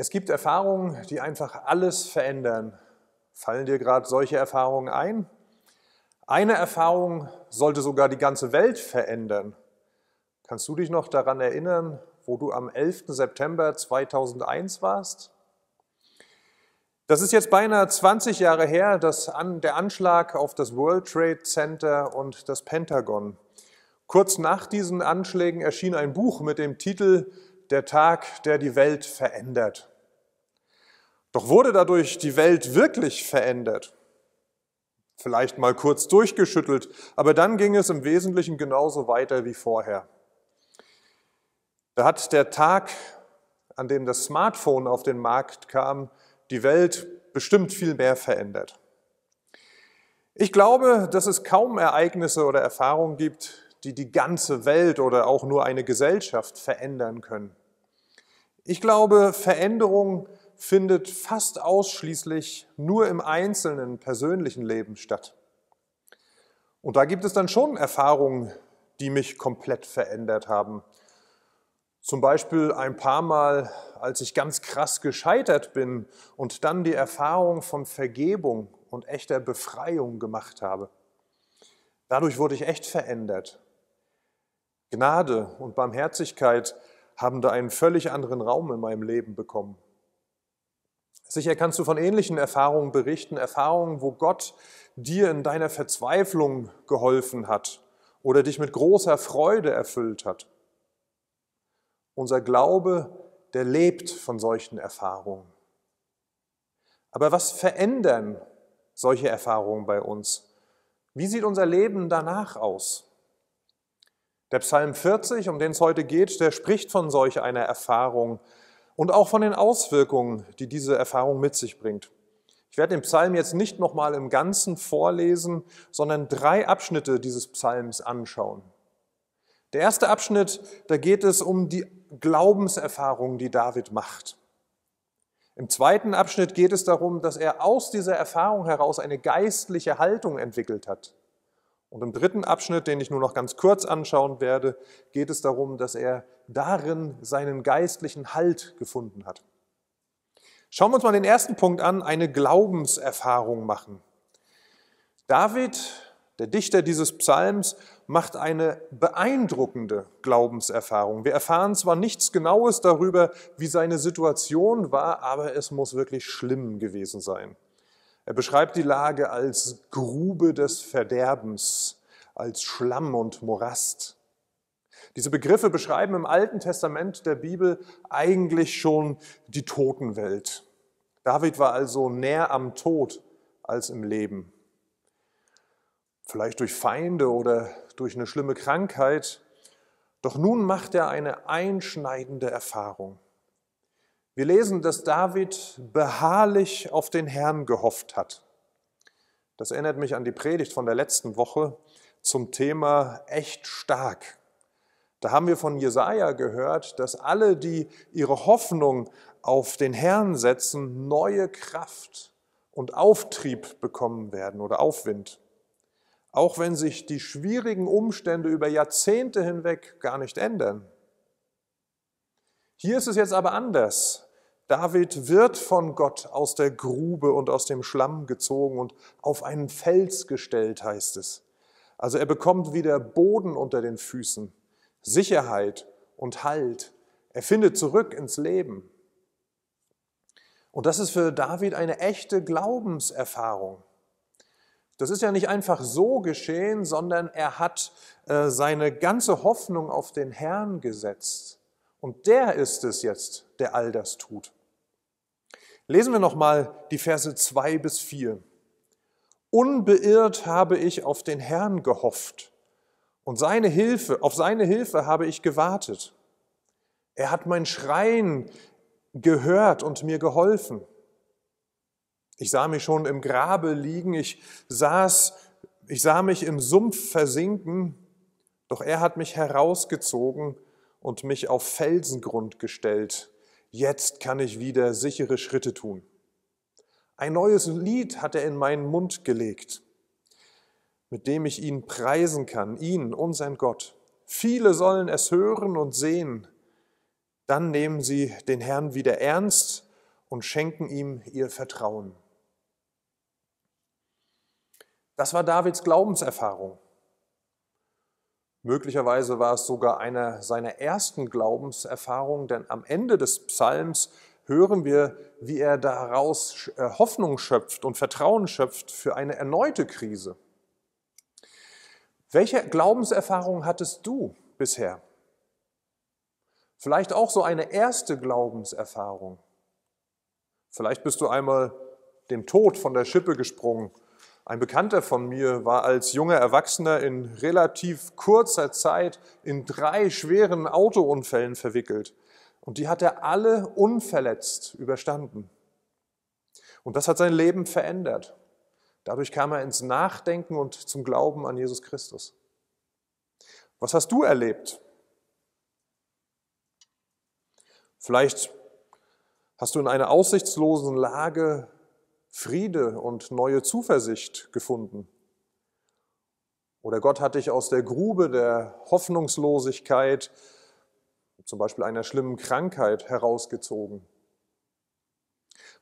Es gibt Erfahrungen, die einfach alles verändern. Fallen dir gerade solche Erfahrungen ein? Eine Erfahrung sollte sogar die ganze Welt verändern. Kannst du dich noch daran erinnern, wo du am 11. September 2001 warst? Das ist jetzt beinahe 20 Jahre her, dass der Anschlag auf das World Trade Center und das Pentagon. Kurz nach diesen Anschlägen erschien ein Buch mit dem Titel Der Tag, der die Welt verändert. Doch wurde dadurch die Welt wirklich verändert? Vielleicht mal kurz durchgeschüttelt, aber dann ging es im Wesentlichen genauso weiter wie vorher. Da hat der Tag, an dem das Smartphone auf den Markt kam, die Welt bestimmt viel mehr verändert. Ich glaube, dass es kaum Ereignisse oder Erfahrungen gibt, die die ganze Welt oder auch nur eine Gesellschaft verändern können. Ich glaube, Veränderung findet fast ausschließlich nur im einzelnen persönlichen Leben statt. Und da gibt es dann schon Erfahrungen, die mich komplett verändert haben. Zum Beispiel ein paar Mal, als ich ganz krass gescheitert bin und dann die Erfahrung von Vergebung und echter Befreiung gemacht habe. Dadurch wurde ich echt verändert. Gnade und Barmherzigkeit haben da einen völlig anderen Raum in meinem Leben bekommen. Sicher kannst du von ähnlichen Erfahrungen berichten, Erfahrungen, wo Gott dir in deiner Verzweiflung geholfen hat oder dich mit großer Freude erfüllt hat. Unser Glaube, der lebt von solchen Erfahrungen. Aber was verändern solche Erfahrungen bei uns? Wie sieht unser Leben danach aus? Der Psalm 40, um den es heute geht, der spricht von solch einer Erfahrung, und auch von den Auswirkungen, die diese Erfahrung mit sich bringt. Ich werde den Psalm jetzt nicht nochmal im Ganzen vorlesen, sondern drei Abschnitte dieses Psalms anschauen. Der erste Abschnitt, da geht es um die Glaubenserfahrung, die David macht. Im zweiten Abschnitt geht es darum, dass er aus dieser Erfahrung heraus eine geistliche Haltung entwickelt hat. Und im dritten Abschnitt, den ich nur noch ganz kurz anschauen werde, geht es darum, dass er darin seinen geistlichen Halt gefunden hat. Schauen wir uns mal den ersten Punkt an, eine Glaubenserfahrung machen. David, der Dichter dieses Psalms, macht eine beeindruckende Glaubenserfahrung. Wir erfahren zwar nichts Genaues darüber, wie seine Situation war, aber es muss wirklich schlimm gewesen sein. Er beschreibt die Lage als Grube des Verderbens, als Schlamm und Morast. Diese Begriffe beschreiben im Alten Testament der Bibel eigentlich schon die Totenwelt. David war also näher am Tod als im Leben. Vielleicht durch Feinde oder durch eine schlimme Krankheit. Doch nun macht er eine einschneidende Erfahrung. Wir lesen, dass David beharrlich auf den Herrn gehofft hat. Das erinnert mich an die Predigt von der letzten Woche zum Thema echt stark. Da haben wir von Jesaja gehört, dass alle, die ihre Hoffnung auf den Herrn setzen, neue Kraft und Auftrieb bekommen werden oder Aufwind. Auch wenn sich die schwierigen Umstände über Jahrzehnte hinweg gar nicht ändern. Hier ist es jetzt aber anders. David wird von Gott aus der Grube und aus dem Schlamm gezogen und auf einen Fels gestellt, heißt es. Also er bekommt wieder Boden unter den Füßen, Sicherheit und Halt. Er findet zurück ins Leben. Und das ist für David eine echte Glaubenserfahrung. Das ist ja nicht einfach so geschehen, sondern er hat äh, seine ganze Hoffnung auf den Herrn gesetzt. Und der ist es jetzt, der all das tut. Lesen wir nochmal die Verse 2 bis 4. Unbeirrt habe ich auf den Herrn gehofft und seine Hilfe, auf seine Hilfe habe ich gewartet. Er hat mein Schreien gehört und mir geholfen. Ich sah mich schon im Grabe liegen, ich saß, ich sah mich im Sumpf versinken, doch er hat mich herausgezogen und mich auf Felsengrund gestellt. Jetzt kann ich wieder sichere Schritte tun. Ein neues Lied hat er in meinen Mund gelegt, mit dem ich ihn preisen kann, ihn, unseren Gott. Viele sollen es hören und sehen. Dann nehmen sie den Herrn wieder ernst und schenken ihm ihr Vertrauen. Das war Davids Glaubenserfahrung. Möglicherweise war es sogar eine seiner ersten Glaubenserfahrungen, denn am Ende des Psalms hören wir, wie er daraus äh, Hoffnung schöpft und Vertrauen schöpft für eine erneute Krise. Welche Glaubenserfahrung hattest du bisher? Vielleicht auch so eine erste Glaubenserfahrung. Vielleicht bist du einmal dem Tod von der Schippe gesprungen ein Bekannter von mir war als junger Erwachsener in relativ kurzer Zeit in drei schweren Autounfällen verwickelt. Und die hat er alle unverletzt überstanden. Und das hat sein Leben verändert. Dadurch kam er ins Nachdenken und zum Glauben an Jesus Christus. Was hast du erlebt? Vielleicht hast du in einer aussichtslosen Lage Friede und neue Zuversicht gefunden. Oder Gott hat dich aus der Grube der Hoffnungslosigkeit, zum Beispiel einer schlimmen Krankheit, herausgezogen.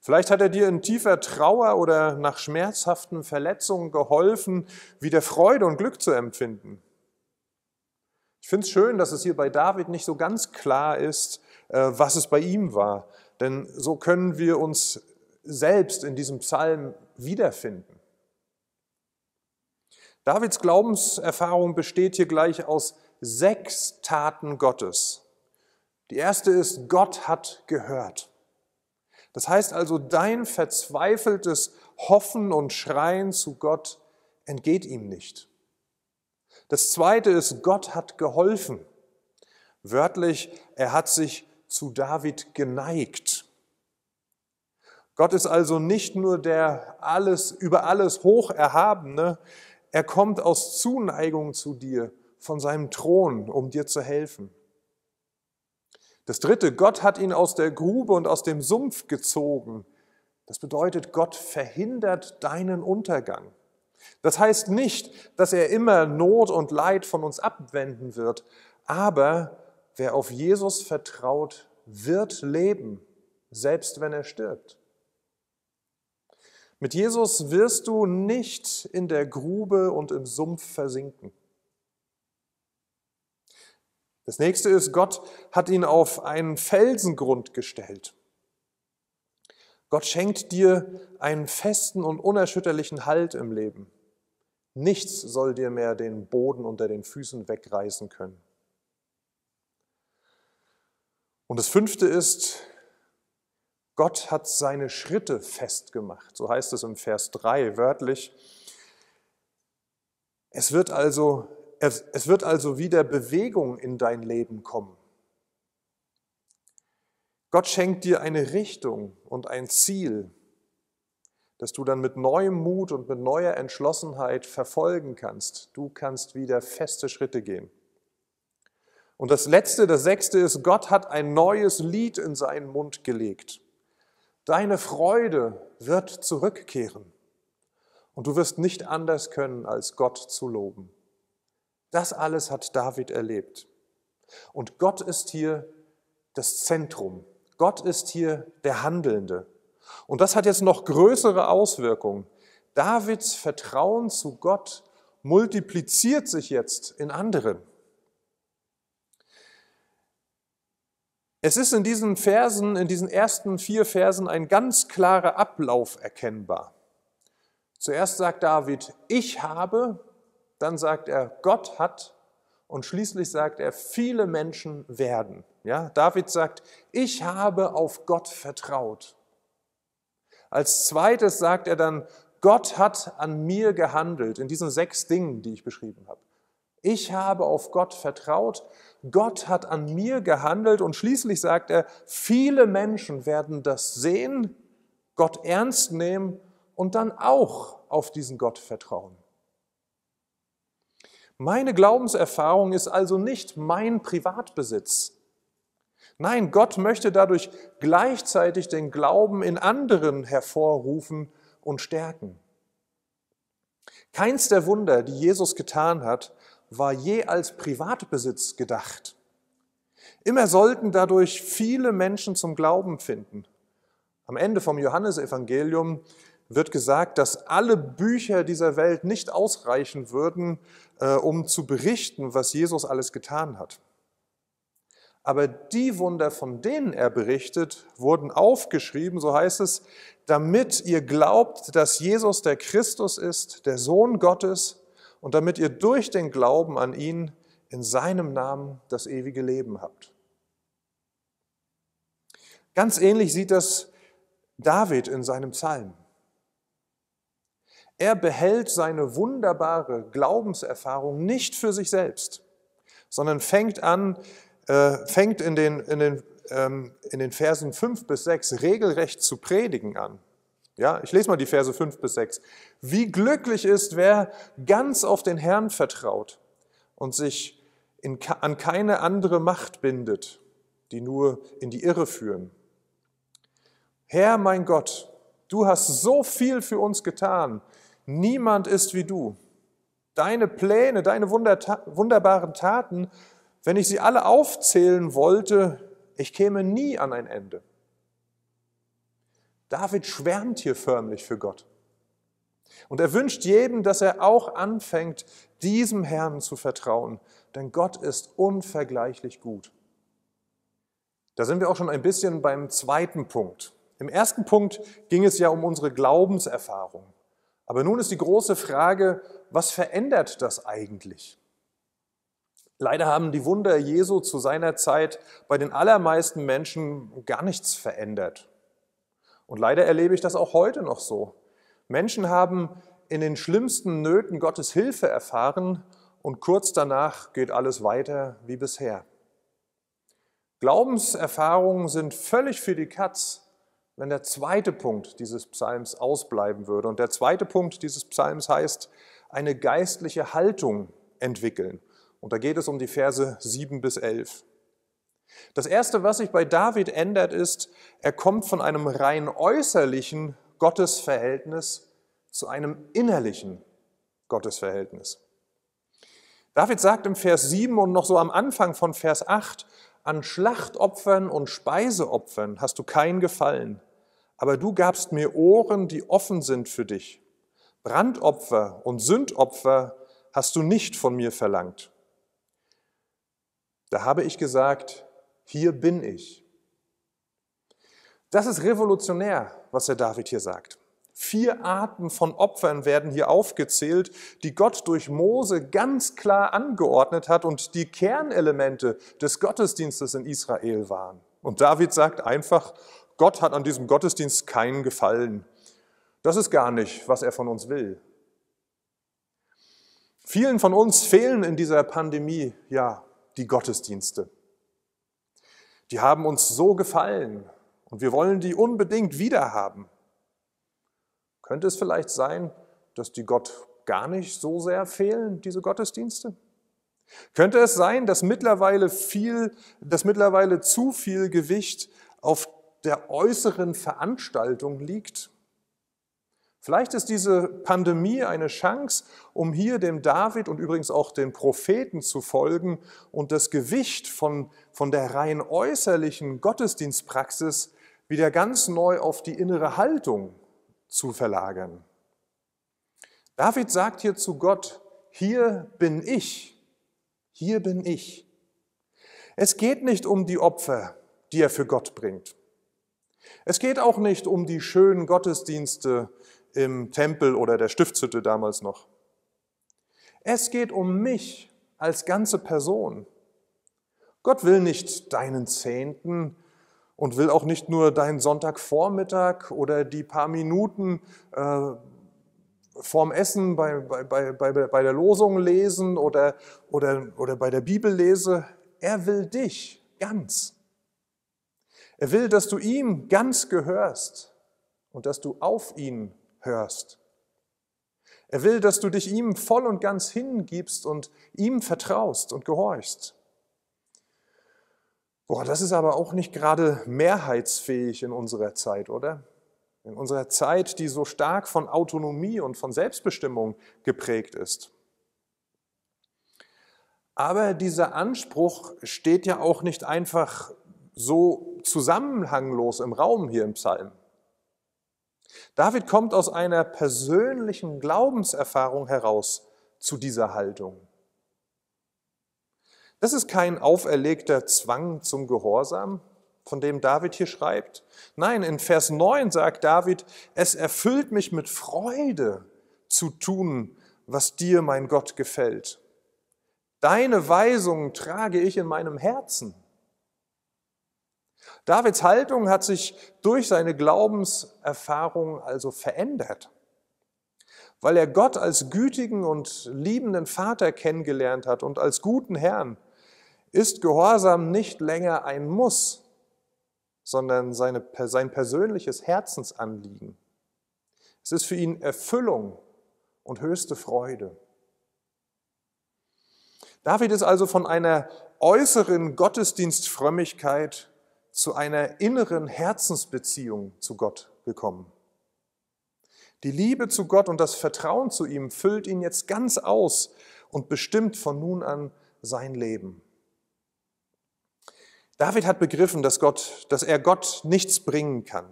Vielleicht hat er dir in tiefer Trauer oder nach schmerzhaften Verletzungen geholfen, wieder Freude und Glück zu empfinden. Ich finde es schön, dass es hier bei David nicht so ganz klar ist, äh, was es bei ihm war. Denn so können wir uns selbst in diesem Psalm wiederfinden. Davids Glaubenserfahrung besteht hier gleich aus sechs Taten Gottes. Die erste ist, Gott hat gehört. Das heißt also, dein verzweifeltes Hoffen und Schreien zu Gott entgeht ihm nicht. Das zweite ist, Gott hat geholfen. Wörtlich, er hat sich zu David geneigt. Gott ist also nicht nur der alles, über alles Hocherhabene, er kommt aus Zuneigung zu dir, von seinem Thron, um dir zu helfen. Das dritte, Gott hat ihn aus der Grube und aus dem Sumpf gezogen. Das bedeutet, Gott verhindert deinen Untergang. Das heißt nicht, dass er immer Not und Leid von uns abwenden wird, aber wer auf Jesus vertraut, wird leben, selbst wenn er stirbt. Mit Jesus wirst du nicht in der Grube und im Sumpf versinken. Das nächste ist, Gott hat ihn auf einen Felsengrund gestellt. Gott schenkt dir einen festen und unerschütterlichen Halt im Leben. Nichts soll dir mehr den Boden unter den Füßen wegreißen können. Und das fünfte ist, Gott hat seine Schritte festgemacht. So heißt es im Vers 3 wörtlich. Es wird also, es, wird also wieder Bewegung in dein Leben kommen. Gott schenkt dir eine Richtung und ein Ziel, das du dann mit neuem Mut und mit neuer Entschlossenheit verfolgen kannst. Du kannst wieder feste Schritte gehen. Und das Letzte, das Sechste ist, Gott hat ein neues Lied in seinen Mund gelegt. Deine Freude wird zurückkehren und du wirst nicht anders können, als Gott zu loben. Das alles hat David erlebt. Und Gott ist hier das Zentrum. Gott ist hier der Handelnde. Und das hat jetzt noch größere Auswirkungen. Davids Vertrauen zu Gott multipliziert sich jetzt in anderen. Es ist in diesen Versen, in diesen ersten vier Versen ein ganz klarer Ablauf erkennbar. Zuerst sagt David, ich habe, dann sagt er, Gott hat und schließlich sagt er, viele Menschen werden. Ja, David sagt, ich habe auf Gott vertraut. Als zweites sagt er dann, Gott hat an mir gehandelt, in diesen sechs Dingen, die ich beschrieben habe. Ich habe auf Gott vertraut. Gott hat an mir gehandelt. Und schließlich sagt er, viele Menschen werden das sehen, Gott ernst nehmen und dann auch auf diesen Gott vertrauen. Meine Glaubenserfahrung ist also nicht mein Privatbesitz. Nein, Gott möchte dadurch gleichzeitig den Glauben in anderen hervorrufen und stärken. Keins der Wunder, die Jesus getan hat, war je als Privatbesitz gedacht. Immer sollten dadurch viele Menschen zum Glauben finden. Am Ende vom Johannesevangelium wird gesagt, dass alle Bücher dieser Welt nicht ausreichen würden, äh, um zu berichten, was Jesus alles getan hat. Aber die Wunder, von denen er berichtet, wurden aufgeschrieben, so heißt es, damit ihr glaubt, dass Jesus der Christus ist, der Sohn Gottes, und damit ihr durch den Glauben an ihn in seinem Namen das ewige Leben habt. Ganz ähnlich sieht das David in seinem Psalm. Er behält seine wunderbare Glaubenserfahrung nicht für sich selbst, sondern fängt an, äh, fängt in den, in, den, ähm, in den Versen 5 bis 6 regelrecht zu predigen an. Ja, ich lese mal die Verse 5 bis 6. Wie glücklich ist, wer ganz auf den Herrn vertraut und sich in, an keine andere Macht bindet, die nur in die Irre führen. Herr mein Gott, du hast so viel für uns getan. Niemand ist wie du. Deine Pläne, deine wunderbaren Taten, wenn ich sie alle aufzählen wollte, ich käme nie an ein Ende. David schwärmt hier förmlich für Gott. Und er wünscht jedem, dass er auch anfängt, diesem Herrn zu vertrauen, denn Gott ist unvergleichlich gut. Da sind wir auch schon ein bisschen beim zweiten Punkt. Im ersten Punkt ging es ja um unsere Glaubenserfahrung. Aber nun ist die große Frage, was verändert das eigentlich? Leider haben die Wunder Jesu zu seiner Zeit bei den allermeisten Menschen gar nichts verändert. Und leider erlebe ich das auch heute noch so. Menschen haben in den schlimmsten Nöten Gottes Hilfe erfahren und kurz danach geht alles weiter wie bisher. Glaubenserfahrungen sind völlig für die Katz, wenn der zweite Punkt dieses Psalms ausbleiben würde. Und der zweite Punkt dieses Psalms heißt, eine geistliche Haltung entwickeln. Und da geht es um die Verse 7 bis 11. Das Erste, was sich bei David ändert, ist, er kommt von einem rein äußerlichen Gottesverhältnis zu einem innerlichen Gottesverhältnis. David sagt im Vers 7 und noch so am Anfang von Vers 8, an Schlachtopfern und Speiseopfern hast du keinen Gefallen, aber du gabst mir Ohren, die offen sind für dich. Brandopfer und Sündopfer hast du nicht von mir verlangt. Da habe ich gesagt, hier bin ich. Das ist revolutionär, was der David hier sagt. Vier Arten von Opfern werden hier aufgezählt, die Gott durch Mose ganz klar angeordnet hat und die Kernelemente des Gottesdienstes in Israel waren. Und David sagt einfach, Gott hat an diesem Gottesdienst keinen Gefallen. Das ist gar nicht, was er von uns will. Vielen von uns fehlen in dieser Pandemie ja die Gottesdienste. Die haben uns so gefallen und wir wollen die unbedingt wiederhaben. Könnte es vielleicht sein, dass die Gott gar nicht so sehr fehlen, diese Gottesdienste? Könnte es sein, dass mittlerweile viel, dass mittlerweile zu viel Gewicht auf der äußeren Veranstaltung liegt Vielleicht ist diese Pandemie eine Chance, um hier dem David und übrigens auch den Propheten zu folgen und das Gewicht von, von der rein äußerlichen Gottesdienstpraxis wieder ganz neu auf die innere Haltung zu verlagern. David sagt hier zu Gott, hier bin ich, hier bin ich. Es geht nicht um die Opfer, die er für Gott bringt. Es geht auch nicht um die schönen Gottesdienste, im Tempel oder der Stiftshütte damals noch. Es geht um mich als ganze Person. Gott will nicht deinen Zehnten und will auch nicht nur deinen Sonntagvormittag oder die paar Minuten äh, vorm Essen bei, bei, bei, bei der Losung lesen oder, oder, oder bei der Bibellese. Er will dich ganz. Er will, dass du ihm ganz gehörst und dass du auf ihn hörst. Er will, dass du dich ihm voll und ganz hingibst und ihm vertraust und gehorchst. Boah, das ist aber auch nicht gerade mehrheitsfähig in unserer Zeit, oder? In unserer Zeit, die so stark von Autonomie und von Selbstbestimmung geprägt ist. Aber dieser Anspruch steht ja auch nicht einfach so zusammenhanglos im Raum hier im Psalm. David kommt aus einer persönlichen Glaubenserfahrung heraus zu dieser Haltung. Das ist kein auferlegter Zwang zum Gehorsam, von dem David hier schreibt. Nein, in Vers 9 sagt David, es erfüllt mich mit Freude zu tun, was dir, mein Gott, gefällt. Deine Weisungen trage ich in meinem Herzen. Davids Haltung hat sich durch seine Glaubenserfahrung also verändert. Weil er Gott als gütigen und liebenden Vater kennengelernt hat und als guten Herrn, ist Gehorsam nicht länger ein Muss, sondern seine, sein persönliches Herzensanliegen. Es ist für ihn Erfüllung und höchste Freude. David ist also von einer äußeren Gottesdienstfrömmigkeit zu einer inneren Herzensbeziehung zu Gott gekommen. Die Liebe zu Gott und das Vertrauen zu ihm füllt ihn jetzt ganz aus und bestimmt von nun an sein Leben. David hat begriffen, dass, Gott, dass er Gott nichts bringen kann.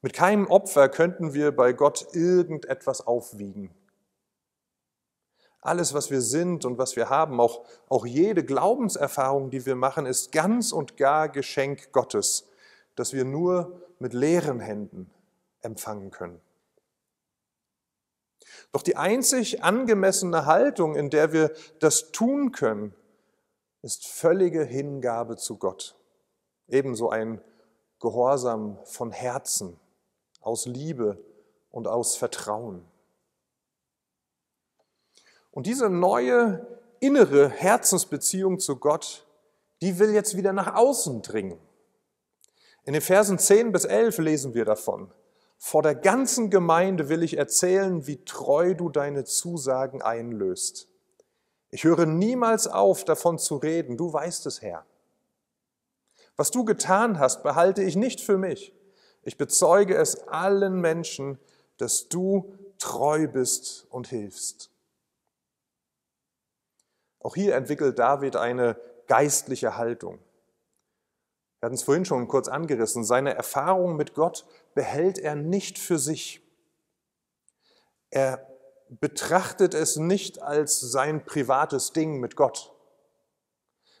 Mit keinem Opfer könnten wir bei Gott irgendetwas aufwiegen. Alles, was wir sind und was wir haben, auch, auch jede Glaubenserfahrung, die wir machen, ist ganz und gar Geschenk Gottes, das wir nur mit leeren Händen empfangen können. Doch die einzig angemessene Haltung, in der wir das tun können, ist völlige Hingabe zu Gott. Ebenso ein Gehorsam von Herzen, aus Liebe und aus Vertrauen. Und diese neue innere Herzensbeziehung zu Gott, die will jetzt wieder nach außen dringen. In den Versen 10 bis 11 lesen wir davon. Vor der ganzen Gemeinde will ich erzählen, wie treu du deine Zusagen einlöst. Ich höre niemals auf, davon zu reden. Du weißt es, Herr. Was du getan hast, behalte ich nicht für mich. Ich bezeuge es allen Menschen, dass du treu bist und hilfst. Auch hier entwickelt David eine geistliche Haltung. Wir hatten es vorhin schon kurz angerissen. Seine Erfahrung mit Gott behält er nicht für sich. Er betrachtet es nicht als sein privates Ding mit Gott.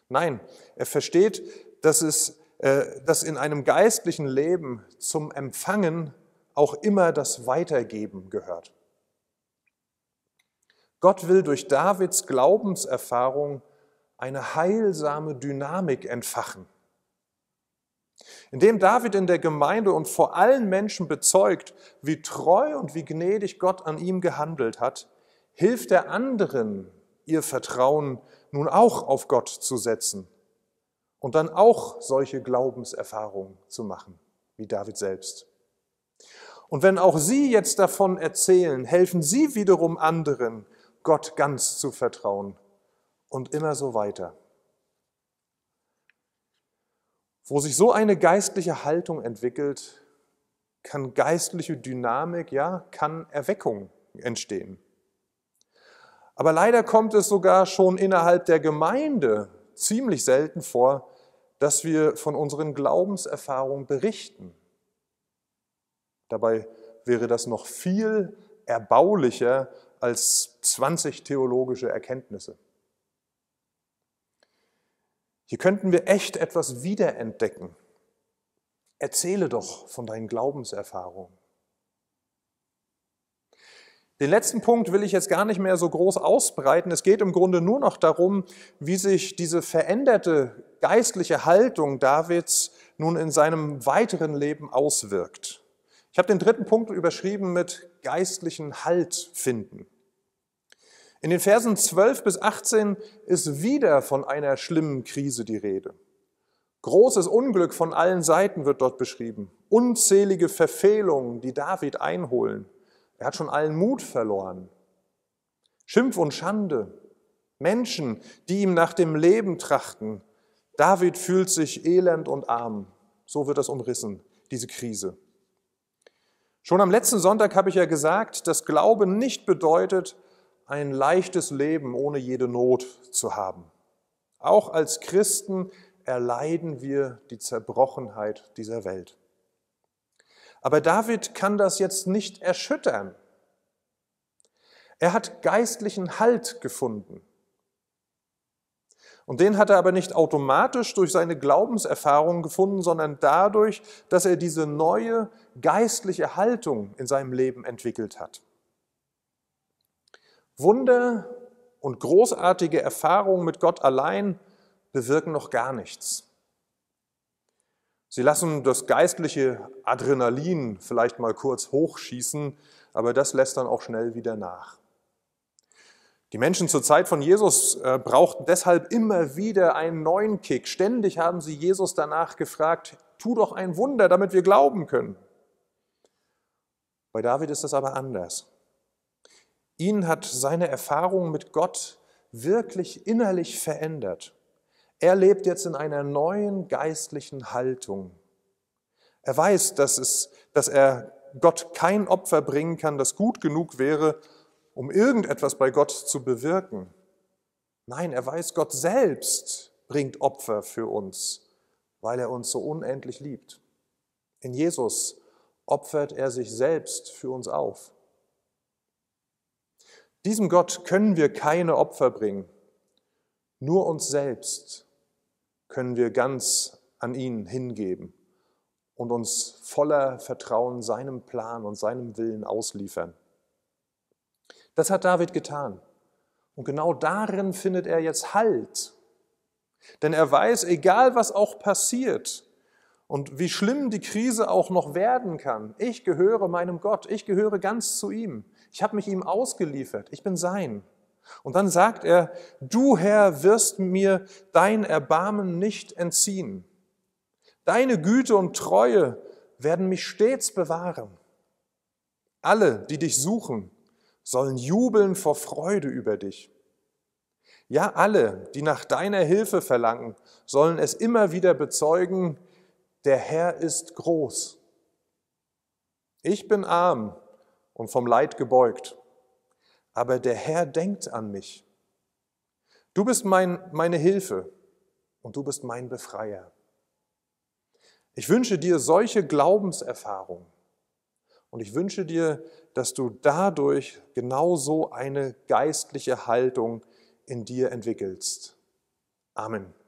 Nein, er versteht, dass es äh, dass in einem geistlichen Leben zum Empfangen auch immer das Weitergeben gehört. Gott will durch Davids Glaubenserfahrung eine heilsame Dynamik entfachen. Indem David in der Gemeinde und vor allen Menschen bezeugt, wie treu und wie gnädig Gott an ihm gehandelt hat, hilft er anderen, ihr Vertrauen nun auch auf Gott zu setzen und dann auch solche Glaubenserfahrungen zu machen, wie David selbst. Und wenn auch Sie jetzt davon erzählen, helfen Sie wiederum anderen, Gott ganz zu vertrauen und immer so weiter. Wo sich so eine geistliche Haltung entwickelt, kann geistliche Dynamik, ja, kann Erweckung entstehen. Aber leider kommt es sogar schon innerhalb der Gemeinde ziemlich selten vor, dass wir von unseren Glaubenserfahrungen berichten. Dabei wäre das noch viel erbaulicher, als 20 theologische Erkenntnisse. Hier könnten wir echt etwas wiederentdecken. Erzähle doch von deinen Glaubenserfahrungen. Den letzten Punkt will ich jetzt gar nicht mehr so groß ausbreiten. Es geht im Grunde nur noch darum, wie sich diese veränderte geistliche Haltung Davids nun in seinem weiteren Leben auswirkt. Ich habe den dritten Punkt überschrieben mit geistlichen Halt finden. In den Versen 12 bis 18 ist wieder von einer schlimmen Krise die Rede. Großes Unglück von allen Seiten wird dort beschrieben. Unzählige Verfehlungen, die David einholen. Er hat schon allen Mut verloren. Schimpf und Schande. Menschen, die ihm nach dem Leben trachten. David fühlt sich elend und arm. So wird das umrissen, diese Krise. Schon am letzten Sonntag habe ich ja gesagt, dass Glaube nicht bedeutet, ein leichtes Leben ohne jede Not zu haben. Auch als Christen erleiden wir die Zerbrochenheit dieser Welt. Aber David kann das jetzt nicht erschüttern. Er hat geistlichen Halt gefunden. Und den hat er aber nicht automatisch durch seine Glaubenserfahrung gefunden, sondern dadurch, dass er diese neue geistliche Haltung in seinem Leben entwickelt hat. Wunder und großartige Erfahrungen mit Gott allein bewirken noch gar nichts. Sie lassen das geistliche Adrenalin vielleicht mal kurz hochschießen, aber das lässt dann auch schnell wieder nach. Die Menschen zur Zeit von Jesus äh, brauchten deshalb immer wieder einen neuen Kick. Ständig haben sie Jesus danach gefragt, tu doch ein Wunder, damit wir glauben können. Bei David ist das aber anders. Ihn hat seine Erfahrung mit Gott wirklich innerlich verändert. Er lebt jetzt in einer neuen geistlichen Haltung. Er weiß, dass, es, dass er Gott kein Opfer bringen kann, das gut genug wäre, um irgendetwas bei Gott zu bewirken. Nein, er weiß, Gott selbst bringt Opfer für uns, weil er uns so unendlich liebt. In Jesus opfert er sich selbst für uns auf. Diesem Gott können wir keine Opfer bringen. Nur uns selbst können wir ganz an ihn hingeben und uns voller Vertrauen seinem Plan und seinem Willen ausliefern. Das hat David getan. Und genau darin findet er jetzt Halt. Denn er weiß, egal was auch passiert und wie schlimm die Krise auch noch werden kann, ich gehöre meinem Gott, ich gehöre ganz zu ihm. Ich habe mich ihm ausgeliefert, ich bin sein. Und dann sagt er, du Herr wirst mir dein Erbarmen nicht entziehen. Deine Güte und Treue werden mich stets bewahren. Alle, die dich suchen, sollen jubeln vor Freude über dich. Ja, alle, die nach deiner Hilfe verlangen, sollen es immer wieder bezeugen, der Herr ist groß. Ich bin arm und vom Leid gebeugt, aber der Herr denkt an mich. Du bist mein, meine Hilfe und du bist mein Befreier. Ich wünsche dir solche Glaubenserfahrungen und ich wünsche dir, dass du dadurch genauso eine geistliche Haltung in dir entwickelst. Amen.